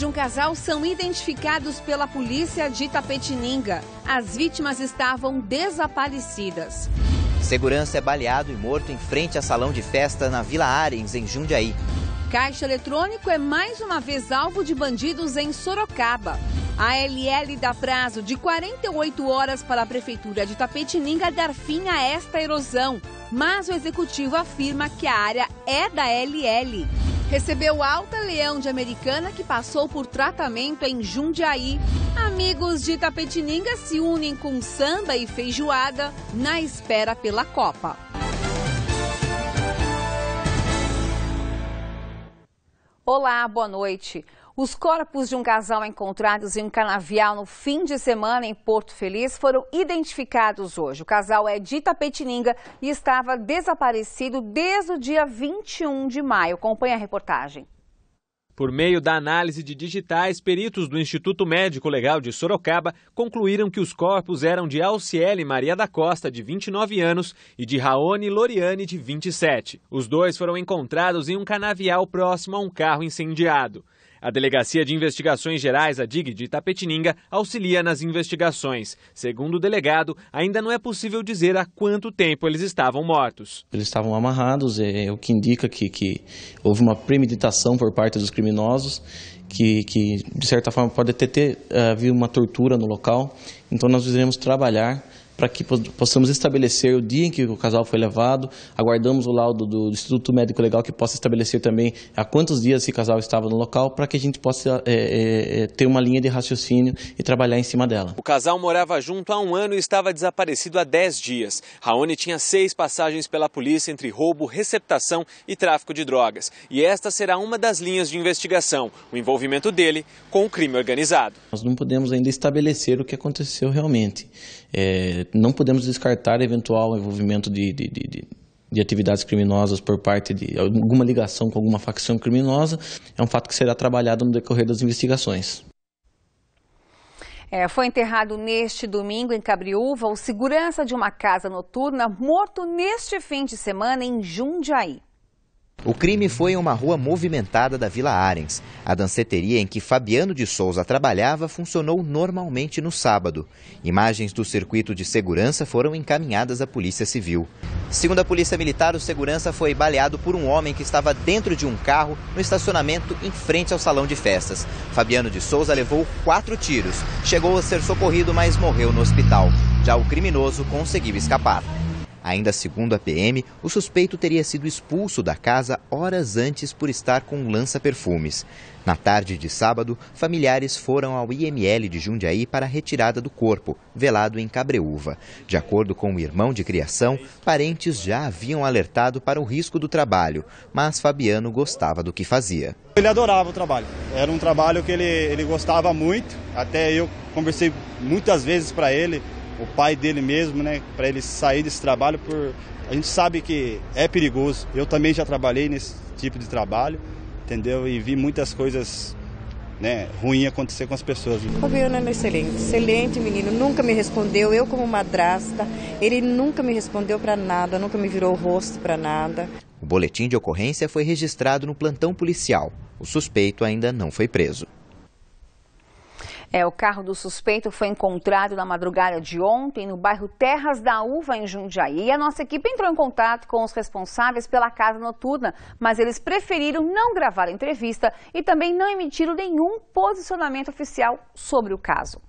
de um casal são identificados pela polícia de Tapetininga. As vítimas estavam desaparecidas. Segurança é baleado e morto em frente a salão de festa na Vila Arens, em Jundiaí. Caixa eletrônico é mais uma vez alvo de bandidos em Sorocaba. A LL dá prazo de 48 horas para a Prefeitura de Tapetininga dar fim a esta erosão, mas o executivo afirma que a área é da LL recebeu alta leão de americana que passou por tratamento em Jundiaí. Amigos de Tapetininga se unem com samba e feijoada na espera pela Copa. Olá, boa noite. Os corpos de um casal encontrados em um canavial no fim de semana em Porto Feliz foram identificados hoje. O casal é de Itapetininga e estava desaparecido desde o dia 21 de maio. Acompanhe a reportagem. Por meio da análise de digitais, peritos do Instituto Médico Legal de Sorocaba concluíram que os corpos eram de Alciele Maria da Costa, de 29 anos, e de Raoni Loriane, de 27. Os dois foram encontrados em um canavial próximo a um carro incendiado. A Delegacia de Investigações Gerais, a DIG de Tapetininga auxilia nas investigações. Segundo o delegado, ainda não é possível dizer há quanto tempo eles estavam mortos. Eles estavam amarrados, é, é o que indica que, que houve uma premeditação por parte dos criminosos, que, que de certa forma pode até ter eh, havido uma tortura no local. Então nós iremos trabalhar para que possamos estabelecer o dia em que o casal foi levado. Aguardamos o laudo do Instituto Médico Legal que possa estabelecer também há quantos dias esse casal estava no local, para que a gente possa é, é, ter uma linha de raciocínio e trabalhar em cima dela. O casal morava junto há um ano e estava desaparecido há 10 dias. Raoni tinha seis passagens pela polícia entre roubo, receptação e tráfico de drogas. E esta será uma das linhas de investigação, o envolvimento dele com o crime organizado. Nós não podemos ainda estabelecer o que aconteceu realmente. É, não podemos descartar eventual envolvimento de, de, de, de, atividades criminosas por parte de alguma ligação com alguma facção criminosa. É um fato que será trabalhado no decorrer das investigações. É, foi enterrado neste domingo em Cabriúva o segurança de uma casa noturna morto neste fim de semana em Jundiaí. O crime foi em uma rua movimentada da Vila Arens. A danceteria em que Fabiano de Souza trabalhava funcionou normalmente no sábado. Imagens do circuito de segurança foram encaminhadas à Polícia Civil. Segundo a Polícia Militar, o segurança foi baleado por um homem que estava dentro de um carro no estacionamento em frente ao salão de festas. Fabiano de Souza levou quatro tiros, chegou a ser socorrido, mas morreu no hospital. Já o criminoso conseguiu escapar. Ainda segundo a PM, o suspeito teria sido expulso da casa horas antes por estar com lança-perfumes. Na tarde de sábado, familiares foram ao IML de Jundiaí para a retirada do corpo, velado em Cabreúva. De acordo com o irmão de criação, parentes já haviam alertado para o risco do trabalho, mas Fabiano gostava do que fazia. Ele adorava o trabalho, era um trabalho que ele, ele gostava muito, até eu conversei muitas vezes para ele o pai dele mesmo, né, para ele sair desse trabalho por a gente sabe que é perigoso. Eu também já trabalhei nesse tipo de trabalho, entendeu? E vi muitas coisas né, ruim acontecer com as pessoas. O é excelente, excelente menino, nunca me respondeu, eu como madrasta, ele nunca me respondeu para nada, nunca me virou o rosto para nada. O boletim de ocorrência foi registrado no plantão policial. O suspeito ainda não foi preso. É, o carro do suspeito foi encontrado na madrugada de ontem no bairro Terras da Uva, em Jundiaí. E a nossa equipe entrou em contato com os responsáveis pela casa noturna, mas eles preferiram não gravar a entrevista e também não emitiram nenhum posicionamento oficial sobre o caso.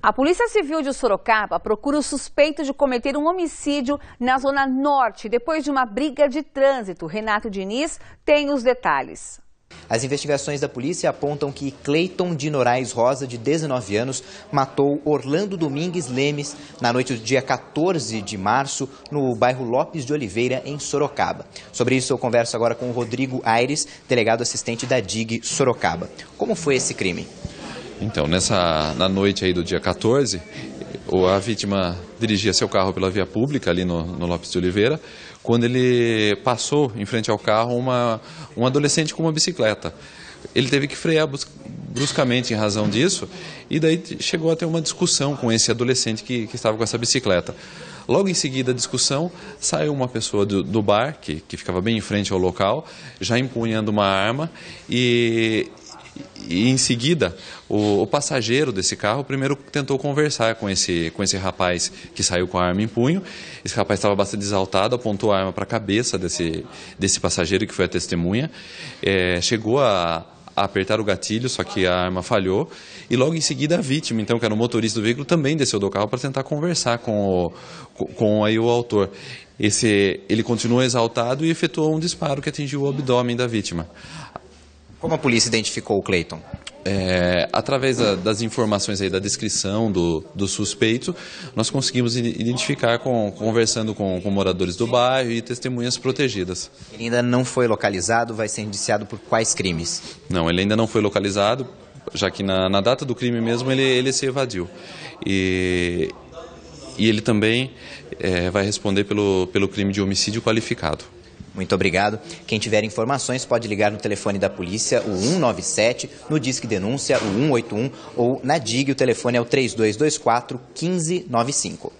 A Polícia Civil de Sorocaba procura o suspeito de cometer um homicídio na Zona Norte depois de uma briga de trânsito. Renato Diniz tem os detalhes. As investigações da polícia apontam que Cleiton de Norais Rosa, de 19 anos, matou Orlando Domingues Lemes na noite do dia 14 de março, no bairro Lopes de Oliveira, em Sorocaba. Sobre isso, eu converso agora com o Rodrigo Aires, delegado assistente da DIG Sorocaba. Como foi esse crime? Então, nessa, na noite aí do dia 14, a vítima dirigia seu carro pela via pública ali no, no Lopes de Oliveira, quando ele passou em frente ao carro uma, um adolescente com uma bicicleta. Ele teve que frear bruscamente em razão disso, e daí chegou a ter uma discussão com esse adolescente que, que estava com essa bicicleta. Logo em seguida a discussão, saiu uma pessoa do, do bar, que, que ficava bem em frente ao local, já empunhando uma arma, e e em seguida, o, o, passageiro desse carro primeiro tentou conversar com esse, com esse rapaz que saiu com a arma em punho. Esse rapaz estava bastante exaltado, apontou a arma para a cabeça desse, desse passageiro que foi a testemunha. É, chegou a, a apertar o gatilho, só que a arma falhou. E logo em seguida a vítima, então, que era o motorista do veículo, também desceu do carro para tentar conversar com, o, com aí o autor. Esse, ele continuou exaltado e efetuou um disparo que atingiu o abdômen da vítima. Como a polícia identificou o Clayton? É, através da, das informações aí da descrição do, do suspeito, nós conseguimos identificar com, conversando com, com, moradores do bairro e testemunhas protegidas. Ele ainda não foi localizado, vai ser indiciado por quais crimes? Não, ele ainda não foi localizado, já que na, na data do crime mesmo ele, ele se evadiu. E, e ele também é, vai responder pelo, pelo crime de homicídio qualificado. Muito obrigado. Quem tiver informações pode ligar no telefone da polícia, o 197, no Disque Denúncia, o 181, ou na DIG, o telefone é o 3224 1595.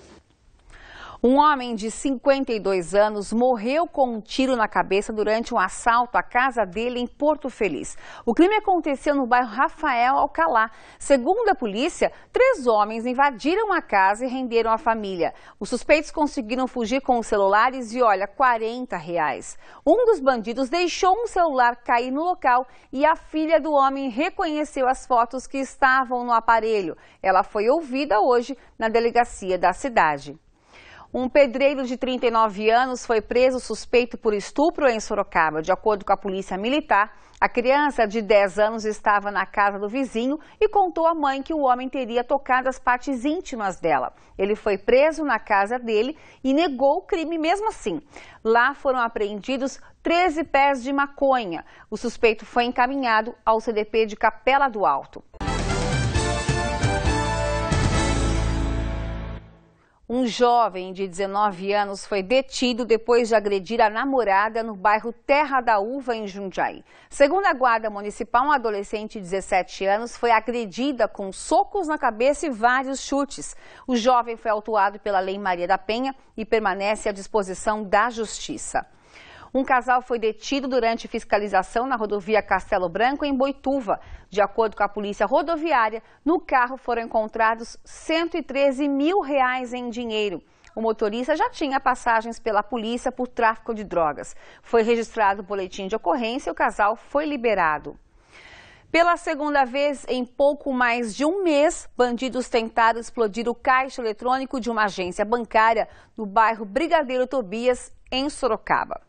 Um homem de 52 anos morreu com um tiro na cabeça durante um assalto à casa dele em Porto Feliz. O crime aconteceu no bairro Rafael Alcalá. Segundo a polícia, três homens invadiram a casa e renderam a família. Os suspeitos conseguiram fugir com os celulares e, olha, 40 reais. Um dos bandidos deixou um celular cair no local e a filha do homem reconheceu as fotos que estavam no aparelho. Ela foi ouvida hoje na delegacia da cidade. Um pedreiro de 39 anos foi preso suspeito por estupro em Sorocaba. De acordo com a polícia militar, a criança de 10 anos estava na casa do vizinho e contou à mãe que o homem teria tocado as partes íntimas dela. Ele foi preso na casa dele e negou o crime mesmo assim. Lá foram apreendidos 13 pés de maconha. O suspeito foi encaminhado ao CDP de Capela do Alto. Um jovem de 19 anos foi detido depois de agredir a namorada no bairro Terra da Uva, em Jundiaí. Segundo a Guarda Municipal, um adolescente de 17 anos foi agredida com socos na cabeça e vários chutes. O jovem foi autuado pela Lei Maria da Penha e permanece à disposição da Justiça. Um casal foi detido durante fiscalização na rodovia Castelo Branco, em Boituva. De acordo com a polícia rodoviária, no carro foram encontrados 113 mil reais em dinheiro. O motorista já tinha passagens pela polícia por tráfico de drogas. Foi registrado o boletim de ocorrência e o casal foi liberado. Pela segunda vez em pouco mais de um mês, bandidos tentaram explodir o caixa eletrônico de uma agência bancária no bairro Brigadeiro Tobias, em Sorocaba.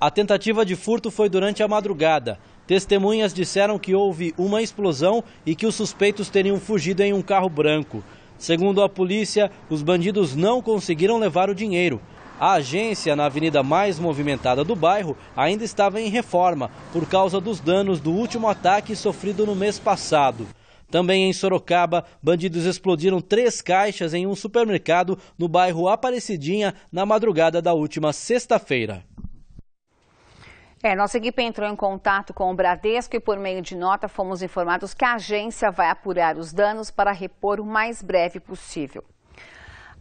A tentativa de furto foi durante a madrugada. Testemunhas disseram que houve uma explosão e que os suspeitos teriam fugido em um carro branco. Segundo a polícia, os bandidos não conseguiram levar o dinheiro. A agência, na avenida mais movimentada do bairro, ainda estava em reforma por causa dos danos do último ataque sofrido no mês passado. Também em Sorocaba, bandidos explodiram três caixas em um supermercado no bairro Aparecidinha na madrugada da última sexta-feira. É, nossa equipe entrou em contato com o Bradesco e, por meio de nota, fomos informados que a agência vai apurar os danos para repor o mais breve possível.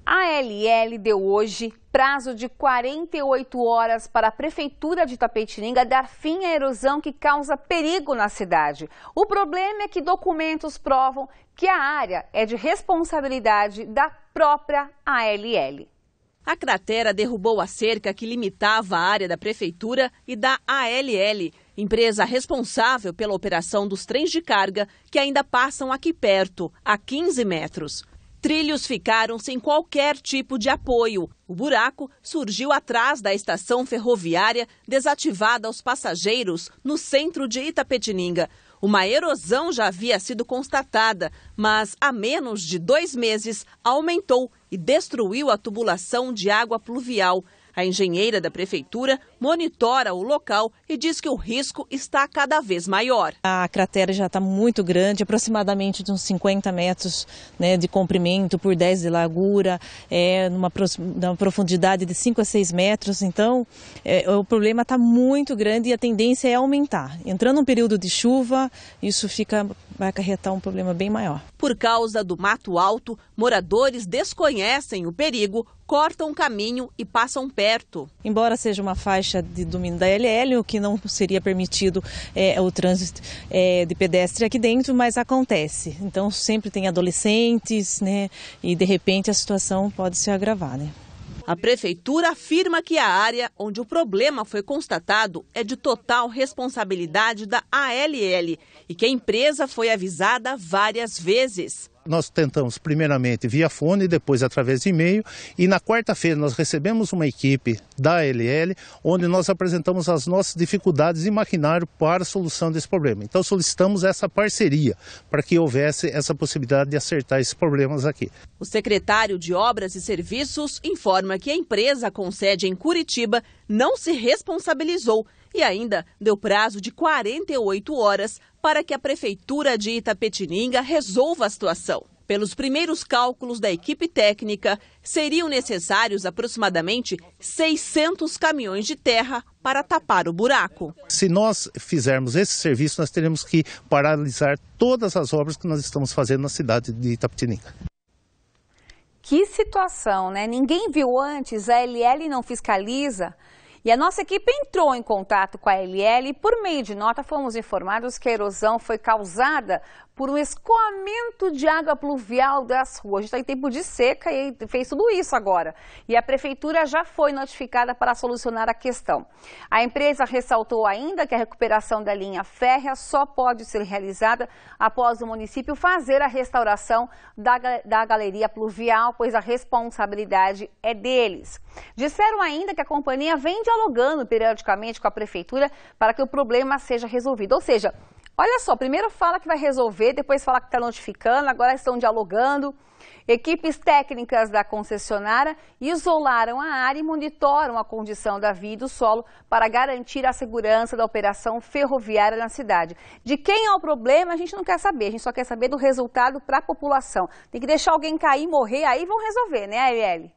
A LL deu hoje prazo de 48 horas para a Prefeitura de Tapetininga dar fim à erosão que causa perigo na cidade. O problema é que documentos provam que a área é de responsabilidade da própria ALL. A cratera derrubou a cerca que limitava a área da prefeitura e da ALL, empresa responsável pela operação dos trens de carga que ainda passam aqui perto, a 15 metros. Trilhos ficaram sem qualquer tipo de apoio. O buraco surgiu atrás da estação ferroviária desativada aos passageiros no centro de Itapetininga. Uma erosão já havia sido constatada, mas há menos de dois meses aumentou e destruiu a tubulação de água pluvial a engenheira da prefeitura monitora o local e diz que o risco está cada vez maior. A cratera já está muito grande, aproximadamente de uns 50 metros né, de comprimento por 10 de largura, é, numa, numa profundidade de 5 a 6 metros. Então, é, o problema está muito grande e a tendência é aumentar. Entrando um período de chuva, isso fica vai acarretar um problema bem maior. Por causa do mato alto, moradores desconhecem o perigo cortam o caminho e passam perto. Embora seja uma faixa de domínio da LL, o que não seria permitido é, o trânsito é, de pedestre aqui dentro, mas acontece. Então sempre tem adolescentes, né? E de repente a situação pode se agravar, né? A prefeitura afirma que a área onde o problema foi constatado é de total responsabilidade da ALL e que a empresa foi avisada várias vezes. Nós tentamos primeiramente via fone, depois através de e-mail e na quarta-feira nós recebemos uma equipe da LL onde nós apresentamos as nossas dificuldades e maquinário para a solução desse problema. Então solicitamos essa parceria para que houvesse essa possibilidade de acertar esses problemas aqui. O secretário de Obras e Serviços informa que a empresa com sede em Curitiba não se responsabilizou e ainda deu prazo de 48 horas para que a Prefeitura de Itapetininga resolva a situação. Pelos primeiros cálculos da equipe técnica, seriam necessários aproximadamente 600 caminhões de terra para tapar o buraco. Se nós fizermos esse serviço, nós teremos que paralisar todas as obras que nós estamos fazendo na cidade de Itapetininga. Que situação, né? Ninguém viu antes, a LL não fiscaliza. E a nossa equipe entrou em contato com a LL e, por meio de nota, fomos informados que a erosão foi causada por um escoamento de água pluvial das ruas. A gente está em tempo de seca e fez tudo isso agora. E a prefeitura já foi notificada para solucionar a questão. A empresa ressaltou ainda que a recuperação da linha férrea só pode ser realizada após o município fazer a restauração da, da galeria pluvial, pois a responsabilidade é deles. Disseram ainda que a companhia vem dialogando periodicamente com a prefeitura para que o problema seja resolvido. Ou seja, Olha só, primeiro fala que vai resolver, depois fala que está notificando, agora estão dialogando. Equipes técnicas da concessionária isolaram a área e monitoram a condição da via e do solo para garantir a segurança da operação ferroviária na cidade. De quem é o problema, a gente não quer saber, a gente só quer saber do resultado para a população. Tem que deixar alguém cair, morrer, aí vão resolver, né, Arielle?